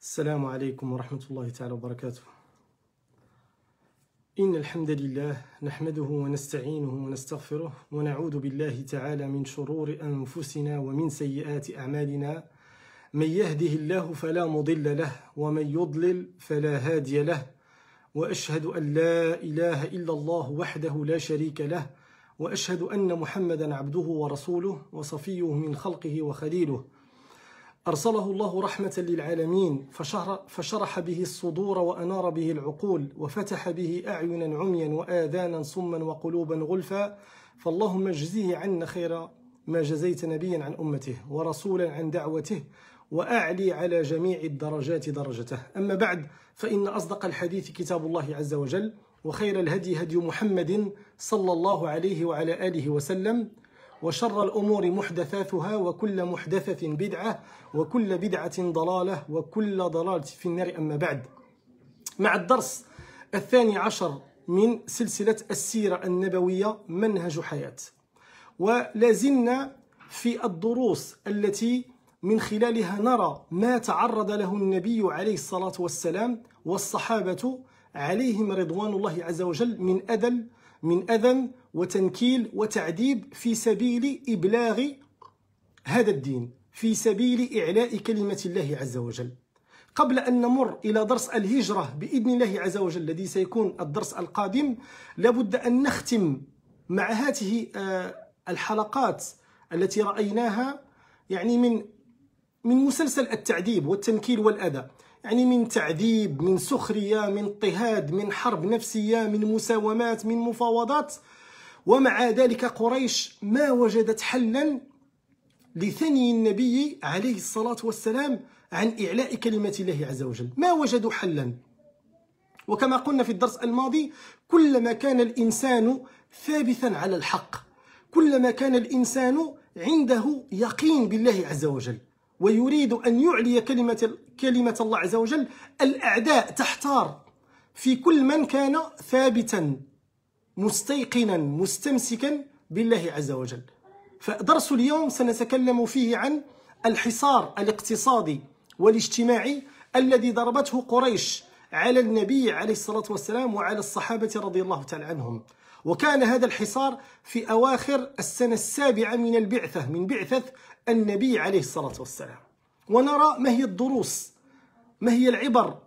السلام عليكم ورحمة الله تعالى وبركاته إن الحمد لله نحمده ونستعينه ونستغفره ونعوذ بالله تعالى من شرور أنفسنا ومن سيئات أعمالنا من يهده الله فلا مضل له ومن يضلل فلا هادي له وأشهد أن لا إله إلا الله وحده لا شريك له وأشهد أن محمدا عبده ورسوله وصفيه من خلقه وخليله أرسله الله رحمة للعالمين فشرح, به الصدور وأنار به العقول وفتح به أعينا عميا وآذانا صما وقلوبا غلفا فاللهم اجزيه عنا خير ما جزيت نبيا عن أمته ورسولا عن دعوته وأعلي على جميع الدرجات درجته أما بعد فإن أصدق الحديث كتاب الله عز وجل وخير الهدي هدي محمد صلى الله عليه وعلى آله وسلم وشر الأمور محدثاتها وكل محدثة بدعة وكل بدعة ضلالة وكل ضلالة في النار أما بعد مع الدرس الثاني عشر من سلسلة السيرة النبوية منهج حياة ولازلنا في الدروس التي من خلالها نرى ما تعرض له النبي عليه الصلاة والسلام والصحابة عليهم رضوان الله عز وجل من أذل من أذن وتنكيل وتعذيب في سبيل إبلاغ هذا الدين في سبيل إعلاء كلمة الله عز وجل قبل أن نمر إلى درس الهجرة بإذن الله عز وجل الذي سيكون الدرس القادم لابد أن نختم مع هذه آه، الحلقات التي رأيناها يعني من من مسلسل التعذيب والتنكيل والأذى يعني من تعذيب من سخرية من اضطهاد من حرب نفسية من مساومات من مفاوضات ومع ذلك قريش ما وجدت حلا لثني النبي عليه الصلاة والسلام عن إعلاء كلمة الله عز وجل ما وجدوا حلا وكما قلنا في الدرس الماضي كلما كان الإنسان ثابتا على الحق كلما كان الإنسان عنده يقين بالله عز وجل ويريد أن يعلي كلمة, كلمة الله عز وجل الأعداء تحتار في كل من كان ثابتا مستيقنا مستمسكا بالله عز وجل فدرس اليوم سنتكلم فيه عن الحصار الاقتصادي والاجتماعي الذي ضربته قريش على النبي عليه الصلاة والسلام وعلى الصحابة رضي الله تعالى عنهم وكان هذا الحصار في أواخر السنة السابعة من البعثة من بعثة النبي عليه الصلاة والسلام ونرى ما هي الدروس ما هي العبر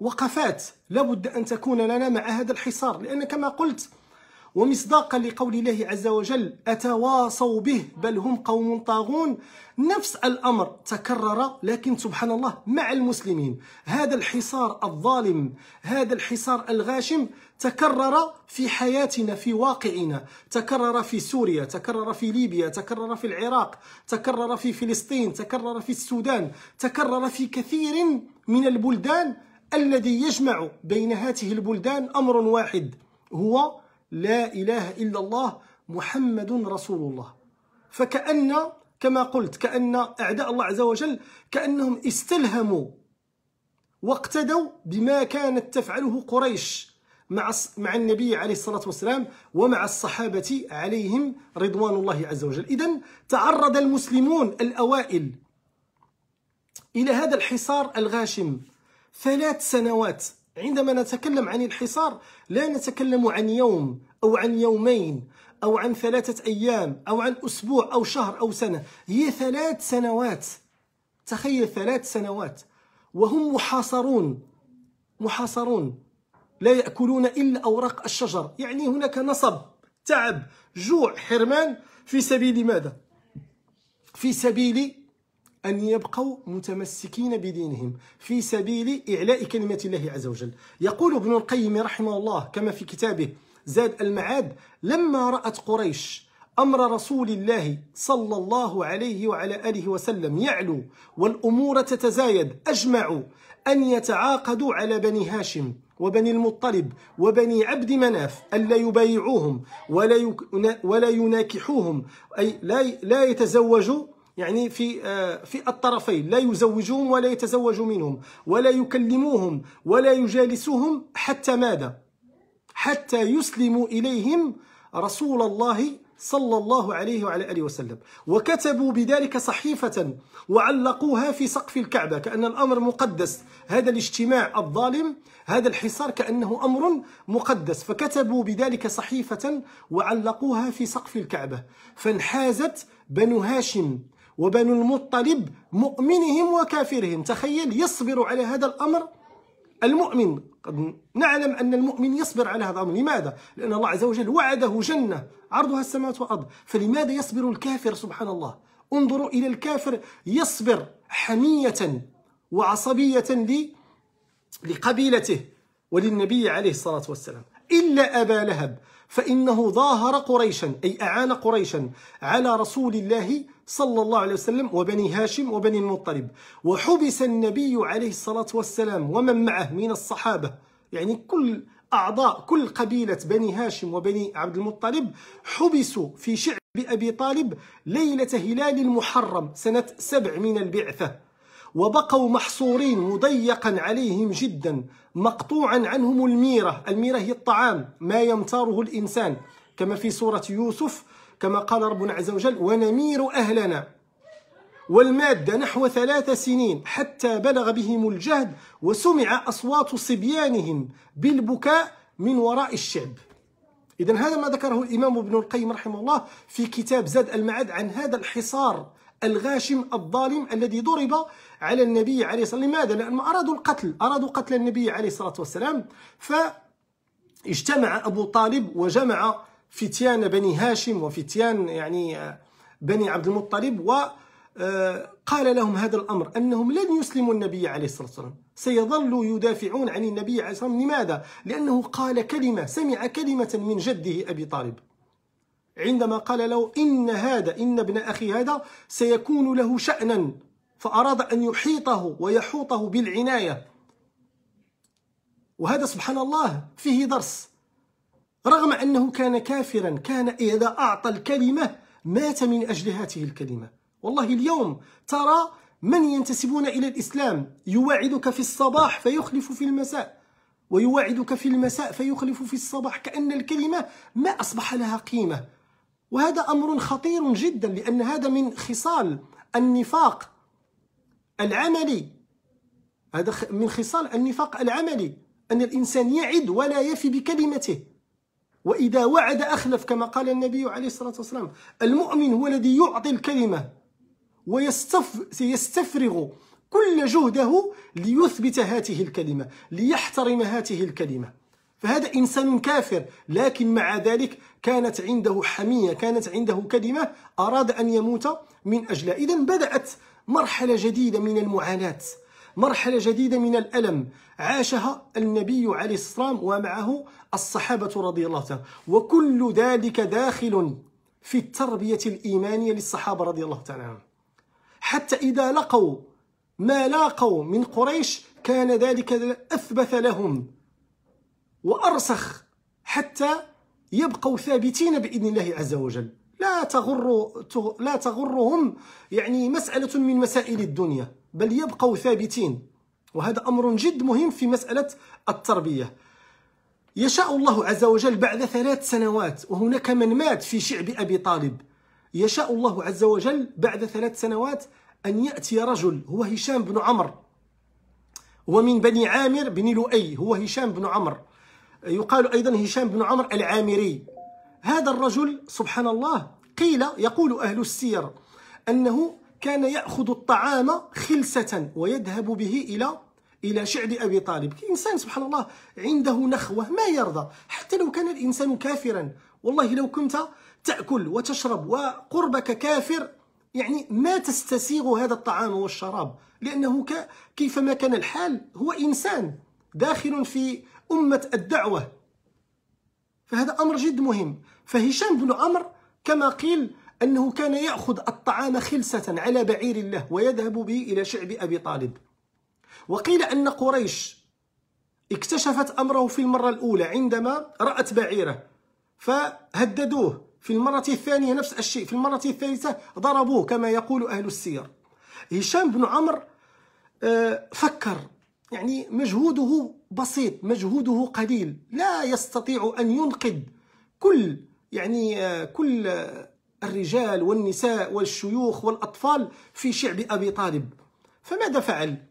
وقفات لابد أن تكون لنا مع هذا الحصار لأن كما قلت ومصداقا لقول الله عز وجل أتواصوا به بل هم قوم طاغون نفس الأمر تكرر لكن سبحان الله مع المسلمين هذا الحصار الظالم هذا الحصار الغاشم تكرر في حياتنا في واقعنا تكرر في سوريا تكرر في ليبيا تكرر في العراق تكرر في فلسطين تكرر في السودان تكرر في كثير من البلدان الذي يجمع بين هاته البلدان أمر واحد هو لا إله إلا الله محمد رسول الله فكأن كما قلت كأن أعداء الله عز وجل كأنهم استلهموا واقتدوا بما كانت تفعله قريش مع مع النبي عليه الصلاة والسلام ومع الصحابة عليهم رضوان الله عز وجل إذا تعرض المسلمون الأوائل إلى هذا الحصار الغاشم ثلاث سنوات عندما نتكلم عن الحصار لا نتكلم عن يوم أو عن يومين أو عن ثلاثة أيام أو عن أسبوع أو شهر أو سنة هي ثلاث سنوات تخيل ثلاث سنوات وهم محاصرون محاصرون لا يأكلون إلا أوراق الشجر يعني هناك نصب تعب جوع حرمان في سبيل ماذا؟ في سبيل أن يبقوا متمسكين بدينهم في سبيل إعلاء كلمة الله عز وجل يقول ابن القيم رحمه الله كما في كتابه زاد المعاد لما رأت قريش أمر رسول الله صلى الله عليه وعلى آله وسلم يعلو والأمور تتزايد أجمعوا أن يتعاقدوا على بني هاشم وبني المطلب وبني عبد مناف ألا يبايعوهم ولا ولا يناكحوهم أي لا لا يتزوجوا يعني في آه، في الطرفين لا يزوجهم ولا يتزوج منهم ولا يكلموهم ولا يجالسوهم حتى ماذا حتى يسلموا إليهم رسول الله صلى الله عليه وعلى آله وسلم وكتبوا بذلك صحيفة وعلقوها في سقف الكعبة كأن الأمر مقدس هذا الاجتماع الظالم هذا الحصار كأنه أمر مقدس فكتبوا بذلك صحيفة وعلقوها في سقف الكعبة فانحازت بنو هاشم وبنو المطلب مؤمنهم وكافرهم تخيل يصبر على هذا الأمر المؤمن قد نعلم أن المؤمن يصبر على هذا الأمر لماذا؟ لأن الله عز وجل وعده جنة عرضها السماوات والأرض فلماذا يصبر الكافر سبحان الله انظروا إلى الكافر يصبر حمية وعصبية لقبيلته وللنبي عليه الصلاة والسلام إلا أبا لهب فإنه ظاهر قريشا أي أعان قريشا على رسول الله صلى الله عليه وسلم وبني هاشم وبني المطلب وحبس النبي عليه الصلاة والسلام ومن معه من الصحابة يعني كل أعضاء كل قبيلة بني هاشم وبني عبد المطلب حبسوا في شعب أبي طالب ليلة هلال المحرم سنة سبع من البعثة وبقوا محصورين مضيقا عليهم جدا مقطوعا عنهم الميرة الميرة هي الطعام ما يمتاره الإنسان كما في سورة يوسف كما قال ربنا عز وجل ونمير أهلنا والمادة نحو ثلاث سنين حتى بلغ بهم الجهد وسمع أصوات صبيانهم بالبكاء من وراء الشعب إذا هذا ما ذكره الإمام ابن القيم رحمه الله في كتاب زاد المعاد عن هذا الحصار الغاشم الظالم الذي ضرب على النبي عليه الصلاة والسلام لماذا؟ لأنهم أرادوا القتل أرادوا قتل النبي عليه الصلاة والسلام ف اجتمع أبو طالب وجمع فتيان بني هاشم وفتيان يعني آه، بني عبد المطلب وقال آه، لهم هذا الأمر أنهم لن يسلموا النبي عليه الصلاة والسلام سيظلوا يدافعون عن النبي عليه الصلاة والسلام لماذا؟ لأنه قال كلمة سمع كلمة من جده أبي طالب عندما قال له إن هذا إن ابن أخي هذا سيكون له شأنا فأراد أن يحيطه ويحوطه بالعناية وهذا سبحان الله فيه درس رغم أنه كان كافرا كان إذا أعطى الكلمة مات من أجل هاته الكلمة والله اليوم ترى من ينتسبون إلى الإسلام يواعدك في الصباح فيخلف في المساء ويواعدك في المساء فيخلف في الصباح كأن الكلمة ما أصبح لها قيمة وهذا أمر خطير جدا لأن هذا من خصال النفاق العملي هذا من خصال النفاق العملي أن الإنسان يعد ولا يفي بكلمته وإذا وعد أخلف كما قال النبي عليه الصلاة والسلام المؤمن هو الذي يعطي الكلمة ويستفرغ كل جهده ليثبت هذه الكلمة ليحترم هذه الكلمة فهذا إنسان كافر لكن مع ذلك كانت عنده حمية كانت عنده كلمة أراد أن يموت من أجلها إذا بدأت مرحلة جديدة من المعاناة مرحلة جديدة من الألم عاشها النبي عليه الصلاة والسلام ومعه الصحابة رضي الله تعالى وكل ذلك داخل في التربية الإيمانية للصحابة رضي الله تعالى عنهم حتى إذا لقوا ما لاقوا من قريش كان ذلك أثبث لهم وأرسخ حتى يبقوا ثابتين بإذن الله عز وجل لا تغر لا تغرهم يعني مسألة من مسائل الدنيا بل يبقوا ثابتين وهذا أمر جد مهم في مسألة التربية يشاء الله عز وجل بعد ثلاث سنوات وهناك من مات في شعب أبي طالب يشاء الله عز وجل بعد ثلاث سنوات أن يأتي رجل هو هشام بن عمر ومن بني عامر بن لؤي هو هشام بن عمر يقال أيضا هشام بن عمر العامري هذا الرجل سبحان الله قيل يقول أهل السير أنه كان ياخذ الطعام خلسه ويذهب به الى الى شعب ابي طالب الانسان سبحان الله عنده نخوه ما يرضى حتى لو كان الانسان كافرا والله لو كنت تاكل وتشرب وقربك كافر يعني ما تستسيغ هذا الطعام والشراب لانه كيفما كان الحال هو انسان داخل في امه الدعوه فهذا امر جد مهم فهشام بن عمرو كما قيل أنه كان يأخذ الطعام خلسة على بعير له ويذهب به إلى شعب أبي طالب وقيل أن قريش اكتشفت أمره في المرة الأولى عندما رأت بعيره فهددوه في المرة الثانية نفس الشيء في المرة الثالثة ضربوه كما يقول أهل السير هشام بن عمرو آه، فكر يعني مجهوده بسيط مجهوده قليل لا يستطيع أن ينقذ كل يعني آه، كل الرجال والنساء والشيوخ والأطفال في شعب أبي طالب فماذا فعل؟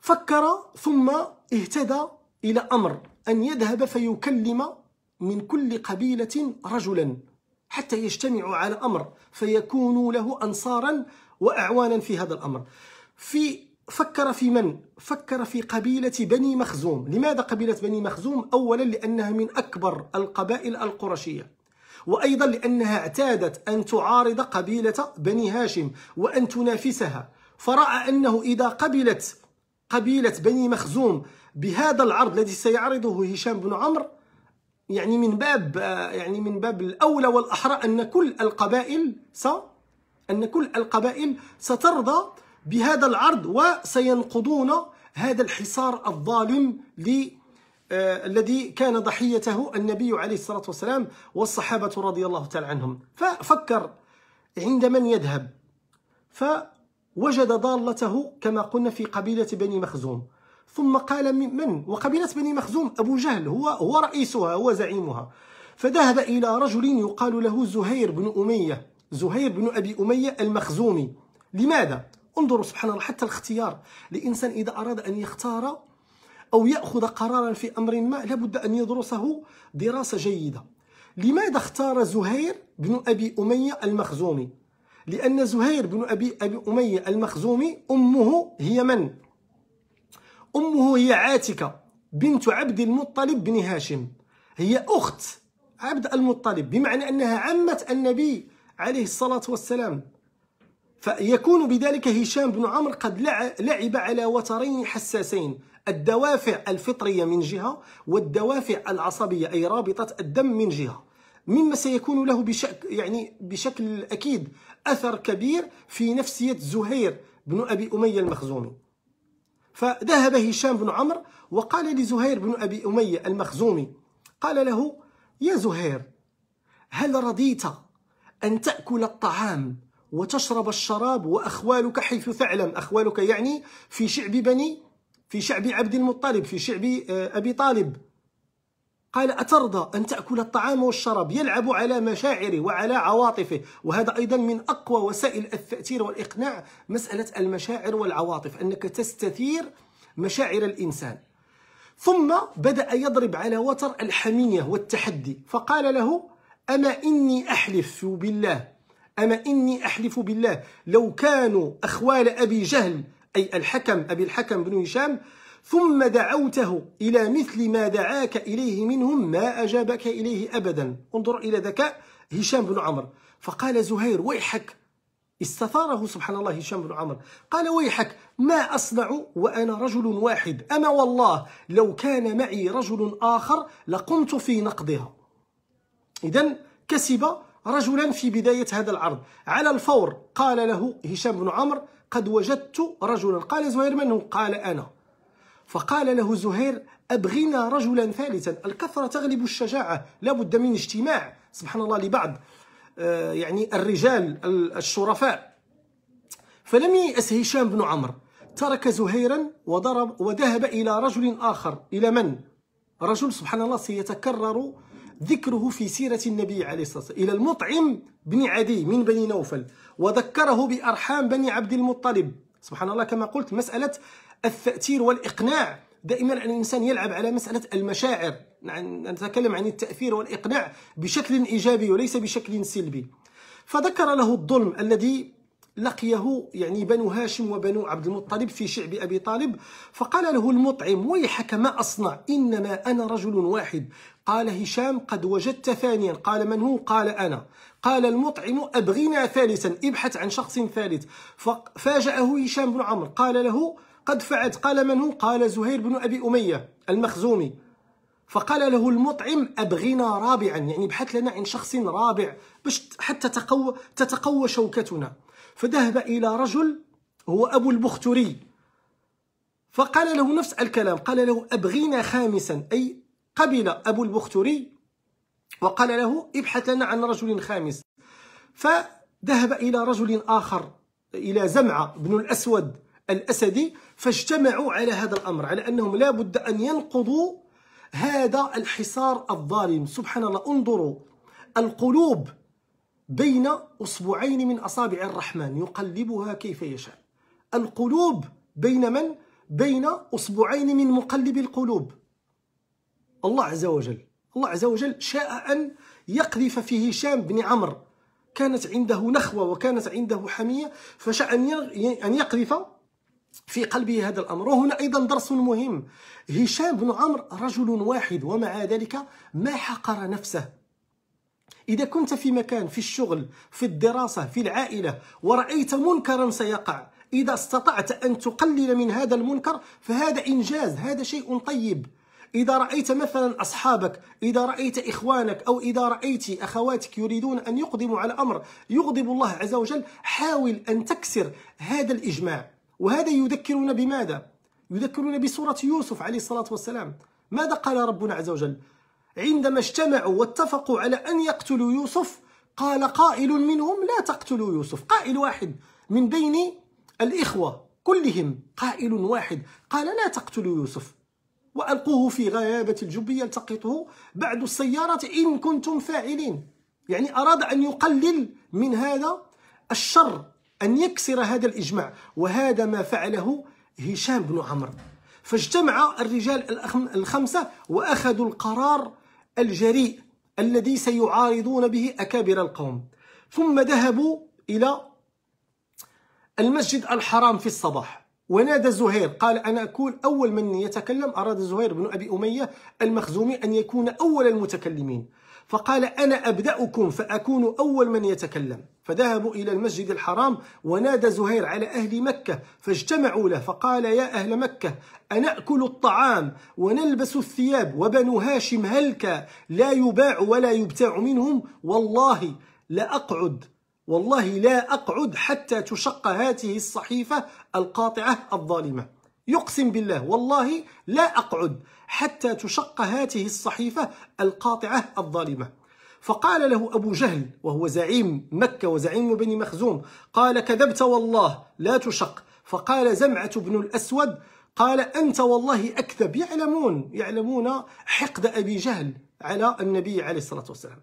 فكر ثم اهتدى إلى أمر أن يذهب فيكلم من كل قبيلة رجلا حتى يجتمعوا على أمر فيكونوا له أنصارا وأعوانا في هذا الأمر في فكر في من؟ فكر في قبيلة بني مخزوم لماذا قبيلة بني مخزوم؟ أولا لأنها من أكبر القبائل القرشية وأيضا لأنها اعتادت أن تعارض قبيلة بني هاشم وأن تنافسها فرأى أنه إذا قبلت قبيلة بني مخزوم بهذا العرض الذي سيعرضه هشام بن عمرو يعني من باب يعني من باب الأولى والأحرى أن كل القبائل س أن كل القبائل سترضى بهذا العرض وسينقضون هذا الحصار الظالم ل آه، الذي كان ضحيته النبي عليه الصلاة والسلام والصحابة رضي الله تعالى عنهم ففكر عند من يذهب فوجد ضالته كما قلنا في قبيلة بني مخزوم ثم قال من وقبيلة بني مخزوم أبو جهل هو, هو رئيسها هو زعيمها فذهب إلى رجل يقال له زهير بن أمية زهير بن أبي أمية المخزومي لماذا؟ انظروا سبحان الله حتى الاختيار الإنسان إذا أراد أن يختار أو يأخذ قرارا في أمر ما لابد أن يدرسه دراسة جيدة لماذا اختار زهير بن أبي أمية المخزومي لأن زهير بن أبي, أبي أمية المخزومي أمه هي من؟ أمه هي عاتكة بنت عبد المطلب بن هاشم هي أخت عبد المطلب بمعنى أنها عمة النبي عليه الصلاة والسلام فيكون بذلك هشام بن عمرو قد لعب على وترين حساسين الدوافع الفطرية من جهة والدوافع العصبية أي رابطة الدم من جهة مما سيكون له بشكل يعني بشكل أكيد أثر كبير في نفسية زهير بن أبي أمية المخزومي فذهب هشام بن عمرو وقال لزهير بن أبي أمية المخزومي قال له يا زهير هل رضيت أن تأكل الطعام وتشرب الشراب وأخوالك حيث تعلم أخوالك يعني في شعب بني في شعب عبد المطلب في شعب آه، أبي طالب قال أترضى أن تأكل الطعام والشراب يلعب على مشاعره وعلى عواطفه وهذا أيضا من أقوى وسائل التأثير والإقناع مسألة المشاعر والعواطف أنك تستثير مشاعر الإنسان ثم بدأ يضرب على وتر الحمية والتحدي فقال له أما إني أحلف بالله أما إني أحلف بالله لو كانوا أخوال أبي جهل أي الحكم أبي الحكم بن هشام ثم دعوته إلى مثل ما دعاك إليه منهم ما أجابك إليه أبدا انظر إلى ذكاء هشام بن عمر فقال زهير ويحك استثاره سبحان الله هشام بن عمر قال ويحك ما أصنع وأنا رجل واحد أما والله لو كان معي رجل آخر لقمت في نقضها إذا كسب رجلا في بداية هذا العرض على الفور قال له هشام بن عمرو قد وجدت رجلا قال زهير من هو قال أنا فقال له زهير أبغينا رجلا ثالثا الكثرة تغلب الشجاعة لابد من اجتماع سبحان الله لبعض آه، يعني الرجال الشرفاء فلم ييأس هشام بن عمرو ترك زهيرا وضرب وذهب إلى رجل آخر إلى من؟ رجل سبحان الله سيتكرر ذكره في سيرة النبي عليه الصلاة والسلام إلى المطعم بن عدي من بني نوفل وذكره بأرحام بني عبد المطلب سبحان الله كما قلت مسألة التأثير والإقناع دائما الإنسان يلعب على مسألة المشاعر نعم، نتكلم عن التأثير والإقناع بشكل إيجابي وليس بشكل سلبي فذكر له الظلم الذي لقيه يعني بنو هاشم وبنو عبد المطلب في شعب أبي طالب فقال له المطعم ويحك ما أصنع إنما أنا رجل واحد قال هشام قد وجدت ثانيا قال من هو قال أنا قال المطعم أبغينا ثالثا ابحث عن شخص ثالث ففاجأه هشام بن عمرو قال له قد فعلت قال من هو قال زهير بن أبي أمية المخزومي فقال له المطعم أبغينا رابعا يعني ابحث لنا عن شخص رابع حتى تقوى, تتقوى شوكتنا فذهب إلى رجل هو أبو البختري فقال له نفس الكلام قال له أبغينا خامسا أي قبل أبو البختري وقال له ابحث لنا عن رجل خامس فذهب إلى رجل آخر إلى زمعة بن الأسود الأسدي فاجتمعوا على هذا الأمر على أنهم لا بد أن ينقضوا هذا الحصار الظالم سبحان الله انظروا القلوب بين أصبعين من أصابع الرحمن يقلبها كيف يشاء القلوب بين من؟ بين أصبعين من مقلب القلوب الله عز وجل الله عز وجل شاء أن يقذف في هشام بن عمرو كانت عنده نخوة وكانت عنده حمية فشاء أن يقذف في قلبه هذا الأمر وهنا أيضا درس مهم هشام بن عمرو رجل واحد ومع ذلك ما حقر نفسه إذا كنت في مكان في الشغل في الدراسة في العائلة ورأيت منكرا سيقع إذا استطعت أن تقلل من هذا المنكر فهذا إنجاز هذا شيء طيب إذا رأيت مثلا أصحابك إذا رأيت إخوانك أو إذا رأيت أخواتك يريدون أن يقدموا على أمر يغضب الله عز وجل حاول أن تكسر هذا الإجماع وهذا يذكرنا بماذا؟ يذكرنا بسورة يوسف عليه الصلاة والسلام ماذا قال ربنا عز وجل عندما اجتمعوا واتفقوا على أن يقتلوا يوسف قال قائل منهم لا تقتلوا يوسف قائل واحد من بين الإخوة كلهم قائل واحد قال لا تقتلوا يوسف وألقوه في غيابة الجب يلتقطه بعد السيارة إن كنتم فاعلين يعني أراد أن يقلل من هذا الشر أن يكسر هذا الإجماع وهذا ما فعله هشام بن عمرو فاجتمع الرجال الخمسة وأخذوا القرار الجريء الذي سيعارضون به أكابر القوم ثم ذهبوا إلى المسجد الحرام في الصباح ونادى زهير قال أنا أكون أول من يتكلم أراد زهير بن أبي أمية المخزومي أن يكون أول المتكلمين فقال أنا أبدأكم فأكون أول من يتكلم فذهبوا إلى المسجد الحرام ونادى زهير على أهل مكة فاجتمعوا له فقال يا أهل مكة أنأكل الطعام ونلبس الثياب وبنو هاشم هلك لا يباع ولا يبتاع منهم والله لا أقعد والله لا أقعد حتى تشق هاته الصحيفة القاطعة الظالمة يقسم بالله والله لا أقعد حتى تشق هاته الصحيفة القاطعة الظالمة فقال له أبو جهل وهو زعيم مكة وزعيم بني مخزوم قال كذبت والله لا تشق فقال زمعة بن الأسود قال أنت والله أكذب يعلمون يعلمون حقد أبي جهل على النبي عليه الصلاة والسلام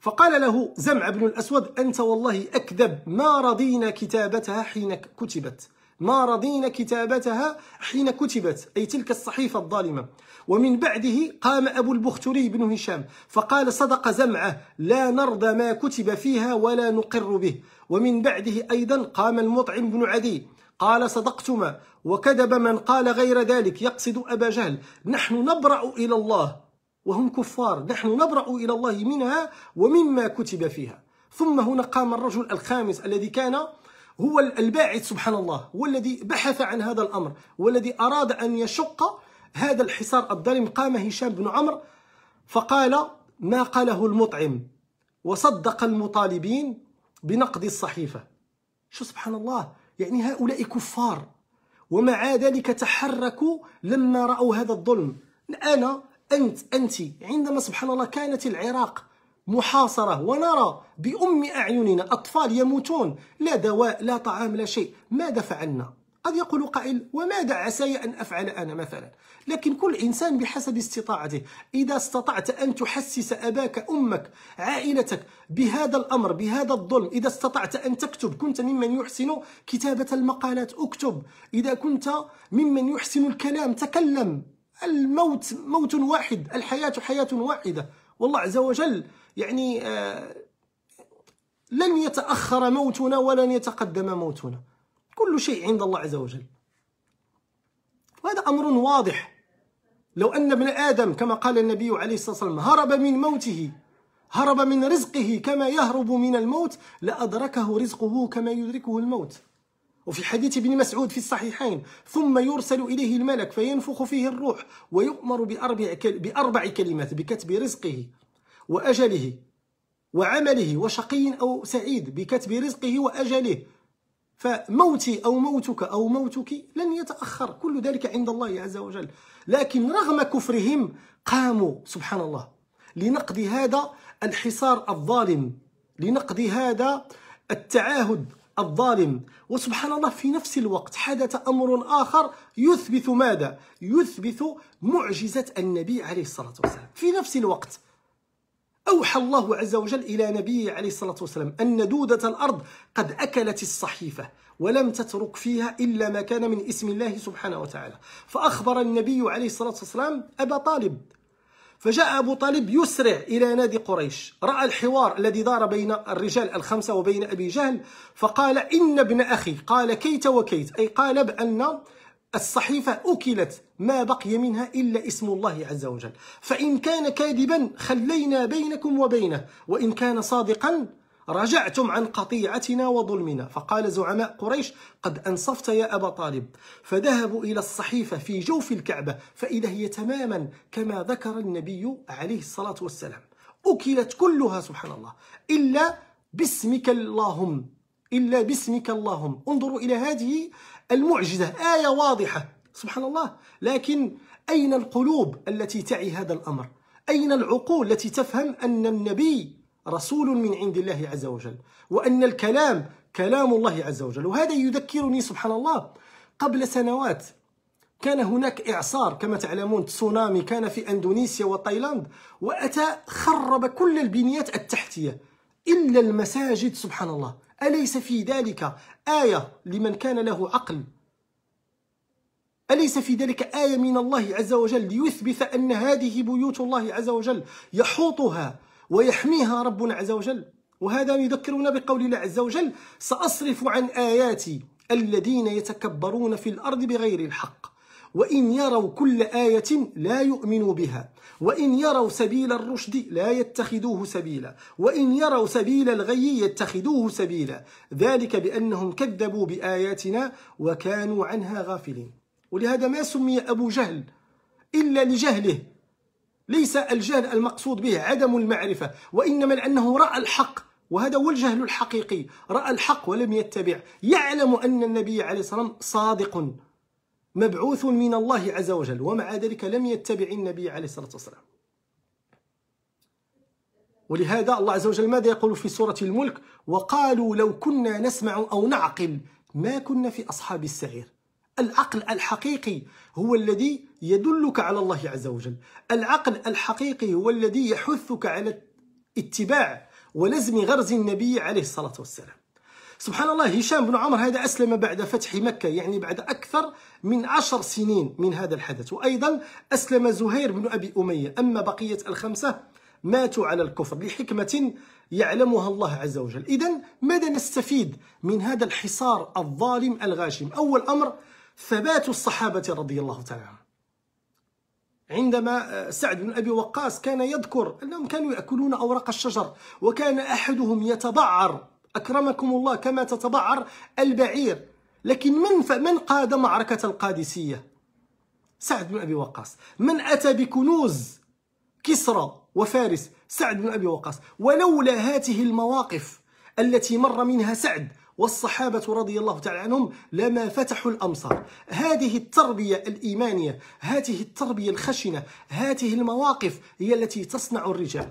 فقال له زمع بن الأسود أنت والله أكذب ما رضينا كتابتها حين كتبت ما رضينا كتابتها حين كتبت أي تلك الصحيفة الظالمة ومن بعده قام أبو البختري بن هشام فقال صدق زمعة لا نرضى ما كتب فيها ولا نقر به ومن بعده أيضا قام المطعم بن عدي قال صدقتما وكذب من قال غير ذلك يقصد أبا جهل نحن نبرأ إلى الله وهم كفار نحن نبرأ إلى الله منها ومما كتب فيها ثم هنا قام الرجل الخامس الذي كان هو الباعث سبحان الله هو الذي بحث عن هذا الأمر والذي أراد أن يشق هذا الحصار الظالم قام هشام بن عمرو فقال ما قاله المطعم وصدق المطالبين بنقد الصحيفة شو سبحان الله يعني هؤلاء كفار ومع ذلك تحركوا لما رأوا هذا الظلم أنا أنت أنت عندما سبحان الله كانت العراق محاصرة ونرى بأم أعيننا أطفال يموتون لا دواء لا طعام لا شيء ماذا فعلنا؟ قد يقول قائل وماذا عساي أن أفعل أنا مثلا لكن كل إنسان بحسب استطاعته إذا استطعت أن تحسس أباك أمك عائلتك بهذا الأمر بهذا الظلم إذا استطعت أن تكتب كنت ممن يحسن كتابة المقالات اكتب إذا كنت ممن يحسن الكلام تكلم الموت موت واحد الحياة حياة واحدة والله عز وجل يعني آه، لن يتأخر موتنا ولن يتقدم موتنا كل شيء عند الله عز وجل وهذا أمر واضح لو أن ابن آدم كما قال النبي عليه الصلاة والسلام هرب من موته هرب من رزقه كما يهرب من الموت لأدركه رزقه كما يدركه الموت وفي حديث ابن مسعود في الصحيحين ثم يرسل إليه الملك فينفخ فيه الروح ويؤمر بأربع, بأربع كلمات بكتب رزقه وأجله وعمله وشقي أو سعيد بكتب رزقه وأجله فموتي أو موتك أو موتك لن يتأخر كل ذلك عند الله عز وجل لكن رغم كفرهم قاموا سبحان الله لنقض هذا الحصار الظالم لنقض هذا التعاهد الظالم وسبحان الله في نفس الوقت حدث أمر آخر يثبت ماذا؟ يثبت معجزة النبي عليه الصلاة والسلام في نفس الوقت أوحى الله عز وجل إلى نبيه عليه الصلاة والسلام أن دودة الأرض قد أكلت الصحيفة ولم تترك فيها إلا ما كان من اسم الله سبحانه وتعالى فأخبر النبي عليه الصلاة والسلام أبا طالب فجاء أبو طالب يسرع إلى نادي قريش رأى الحوار الذي دار بين الرجال الخمسة وبين أبي جهل فقال إن ابن أخي قال كيت وكيت أي قال بأن الصحيفة أكلت ما بقي منها إلا اسم الله عز وجل فإن كان كاذبا خلينا بينكم وبينه وإن كان صادقا رجعتم عن قطيعتنا وظلمنا فقال زعماء قريش قد أنصفت يا أبا طالب فذهبوا إلى الصحيفة في جوف الكعبة فإذا هي تماما كما ذكر النبي عليه الصلاة والسلام أكلت كلها سبحان الله إلا باسمك اللهم إلا باسمك اللهم انظروا إلى هذه المعجزة آية واضحة سبحان الله لكن أين القلوب التي تعي هذا الأمر أين العقول التي تفهم أن النبي رسول من عند الله عز وجل وأن الكلام كلام الله عز وجل وهذا يذكرني سبحان الله قبل سنوات كان هناك إعصار كما تعلمون تسونامي كان في أندونيسيا وتايلاند وأتى خرب كل البنيات التحتية إلا المساجد سبحان الله أليس في ذلك آية لمن كان له عقل أليس في ذلك آية من الله عز وجل ليثبت أن هذه بيوت الله عز وجل يحوطها ويحميها ربنا عز وجل وهذا يذكرنا بقول الله عز وجل سأصرف عن آياتي الذين يتكبرون في الأرض بغير الحق وإن يروا كل آية لا يؤمنوا بها وإن يروا سبيل الرشد لا يتخذوه سبيلا وإن يروا سبيل الغي يتخذوه سبيلا ذلك بأنهم كذبوا بآياتنا وكانوا عنها غافلين ولهذا ما سمي أبو جهل إلا لجهله ليس الجهل المقصود به عدم المعرفة وإنما لأنه رأى الحق وهذا هو الجهل الحقيقي رأى الحق ولم يتبع يعلم أن النبي عليه الصلاة والسلام صادق مبعوث من الله عز وجل ومع ذلك لم يتبع النبي عليه الصلاة والسلام ولهذا الله عز وجل ماذا يقول في سورة الملك وقالوا لو كنا نسمع أو نعقل ما كنا في أصحاب السعير العقل الحقيقي هو الذي يدلك على الله عز وجل العقل الحقيقي هو الذي يحثك على اتباع ولزم غرز النبي عليه الصلاة والسلام سبحان الله هشام بن عمر هذا أسلم بعد فتح مكة يعني بعد أكثر من عشر سنين من هذا الحدث وأيضا أسلم زهير بن أبي أمية أما بقية الخمسة ماتوا على الكفر لحكمة يعلمها الله عز وجل إذا ماذا نستفيد من هذا الحصار الظالم الغاشم أول أمر ثبات الصحابة رضي الله تعالى عنهم عندما آه، سعد بن أبي وقاص كان يذكر أنهم كانوا يأكلون أوراق الشجر وكان أحدهم يتبعر أكرمكم الله كما تتبعر البعير لكن من من قاد معركة القادسية سعد بن أبي وقاص من أتى بكنوز كسرى وفارس سعد بن أبي وقاص ولولا هاته المواقف التي مر منها سعد والصحابة رضي الله تعالى عنهم لما فتحوا الأمصار هذه التربية الإيمانية هذه التربية الخشنة هذه المواقف هي التي تصنع الرجال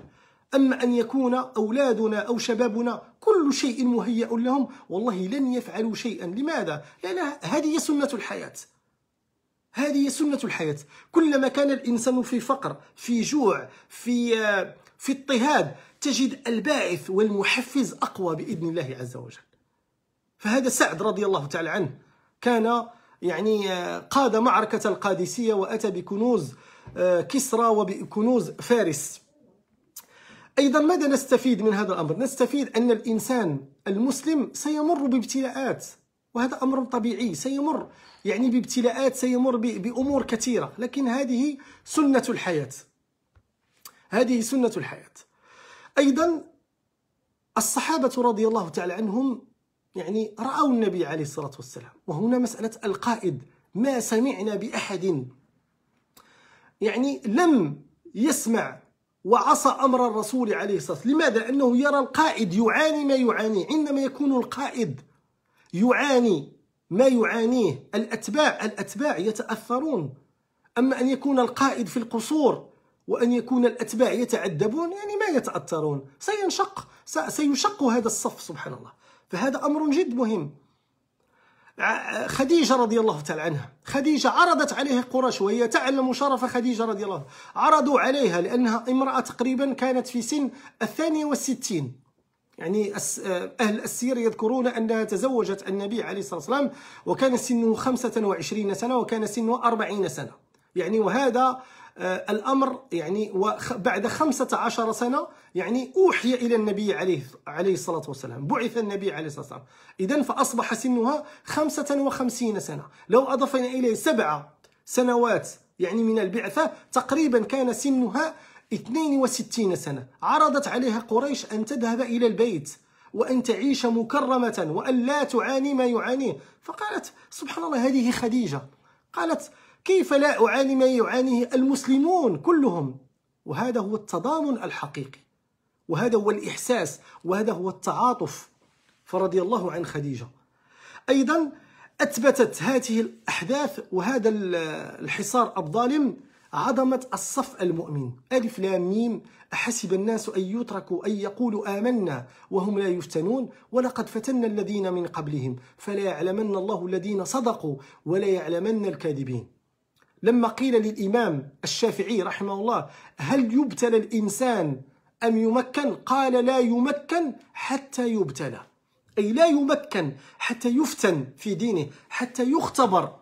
أما أن يكون أولادنا أو شبابنا كل شيء مهيأ لهم والله لن يفعلوا شيئا لماذا؟ لأن هذه سنة الحياة هذه سنة الحياة كلما كان الإنسان في فقر في جوع في في اضطهاد تجد الباعث والمحفز أقوى بإذن الله عز وجل فهذا سعد رضي الله تعالى عنه كان يعني قاد معركة القادسية وأتى بكنوز آه، كسرى وبكنوز فارس أيضا ماذا نستفيد من هذا الأمر؟ نستفيد أن الإنسان المسلم سيمر بابتلاءات وهذا أمر طبيعي سيمر يعني بابتلاءات سيمر بأمور كثيرة لكن هذه سنة الحياة هذه سنة الحياة أيضا الصحابة رضي الله تعالى عنهم يعني رأوا النبي عليه الصلاة والسلام وهنا مسألة القائد ما سمعنا بأحد يعني لم يسمع وعصى أمر الرسول عليه الصلاة والسلام لماذا؟ أنه يرى القائد يعاني ما يعانيه عندما يكون القائد يعاني ما يعانيه الأتباع الأتباع يتأثرون أما أن يكون القائد في القصور وأن يكون الأتباع يتعذبون يعني ما يتأثرون سينشق سيشق هذا الصف سبحان الله فهذا أمر جد مهم خديجة رضي الله تعالى عنها خديجة عرضت عليه قريش وهي تعلم شرف خديجة رضي الله عرضوا عليها لأنها امرأة تقريبا كانت في سن الثانية والستين يعني آه، أهل السير يذكرون أنها تزوجت النبي عليه الصلاة والسلام وكان سنه 25 سنة وكان سنه 40 سنة يعني وهذا آه، الامر يعني بعد 15 سنه يعني اوحي الى النبي عليه عليه الصلاه والسلام بعث النبي عليه الصلاه والسلام اذا فاصبح سنها 55 سنه لو اضفنا اليه سبع سنوات يعني من البعثه تقريبا كان سنها 62 سنه عرضت عليها قريش ان تذهب الى البيت وأن تعيش مكرمة وأن لا تعاني ما يعانيه فقالت سبحان الله هذه خديجة قالت كيف لا أعاني ما يعانيه المسلمون كلهم وهذا هو التضامن الحقيقي وهذا هو الإحساس وهذا هو التعاطف فرضي الله عن خديجة أيضا أثبتت هذه الأحداث وهذا الحصار الظالم عظمة الصف المؤمن ألف لام ميم أحسب الناس أن يتركوا أن يقولوا آمنا وهم لا يفتنون ولقد فتنا الذين من قبلهم فلا يعلمن الله الذين صدقوا ولا يعلمن الكاذبين لما قيل للإمام الشافعي رحمه الله هل يبتلى الإنسان أم يمكن قال لا يمكن حتى يبتلى أي لا يمكن حتى يفتن في دينه حتى يختبر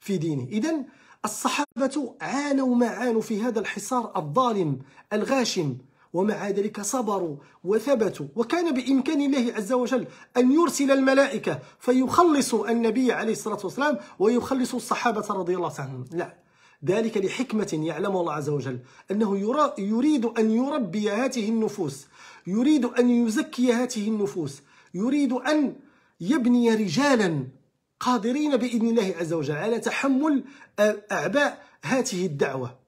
في دينه إذا الصحابة عانوا ما عانوا في هذا الحصار الظالم الغاشم ومع ذلك صبروا وثبتوا وكان بإمكان الله عز وجل أن يرسل الملائكة فيخلصوا النبي عليه الصلاة والسلام ويخلصوا الصحابة رضي الله عنهم لا ذلك لحكمة يعلم الله عز وجل أنه يريد أن يربي هاته النفوس يريد أن يزكي هاته النفوس يريد أن يبني رجالا قادرين بإذن الله عز وجل على تحمل أعباء هاته الدعوة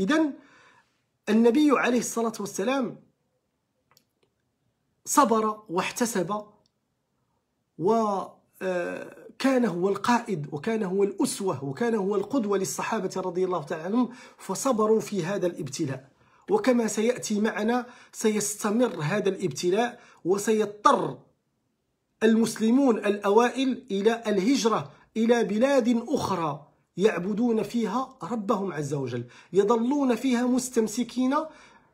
إذا النبي عليه الصلاة والسلام صبر واحتسب وكان آه، هو القائد وكان هو الأسوة وكان هو القدوة للصحابة رضي الله تعالى عنهم فصبروا في هذا الابتلاء وكما سيأتي معنا سيستمر هذا الابتلاء وسيضطر المسلمون الأوائل إلى الهجرة إلى بلاد أخرى يعبدون فيها ربهم عز وجل يظلون فيها مستمسكين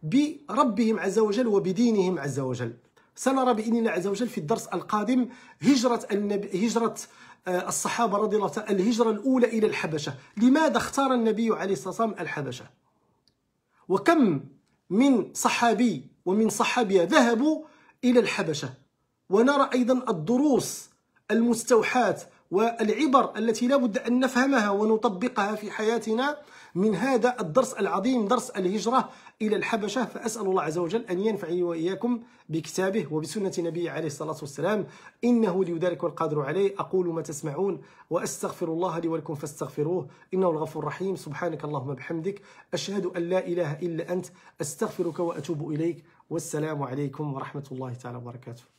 بربهم عز وجل وبدينهم عز وجل سنرى بإذن الله عز وجل في الدرس القادم هجرة النبي هجرة آه، الصحابة رضي الله تعالى الهجرة الأولى إلى الحبشة لماذا اختار النبي عليه الصلاة والسلام الحبشة وكم من صحابي ومن صحابية ذهبوا إلى الحبشة ونرى أيضا الدروس المستوحاة والعبر التي لا بد أن نفهمها ونطبقها في حياتنا من هذا الدرس العظيم درس الهجرة إلى الحبشة فأسأل الله عز وجل أن ينفعني وإياكم بكتابه وبسنة نبيه عليه الصلاة والسلام إنه ليدارك والقادر عليه أقول ما تسمعون وأستغفر الله لي ولكم فاستغفروه إنه الغفور الرحيم سبحانك اللهم بحمدك أشهد أن لا إله إلا أنت أستغفرك وأتوب إليك والسلام عليكم ورحمة الله تعالى وبركاته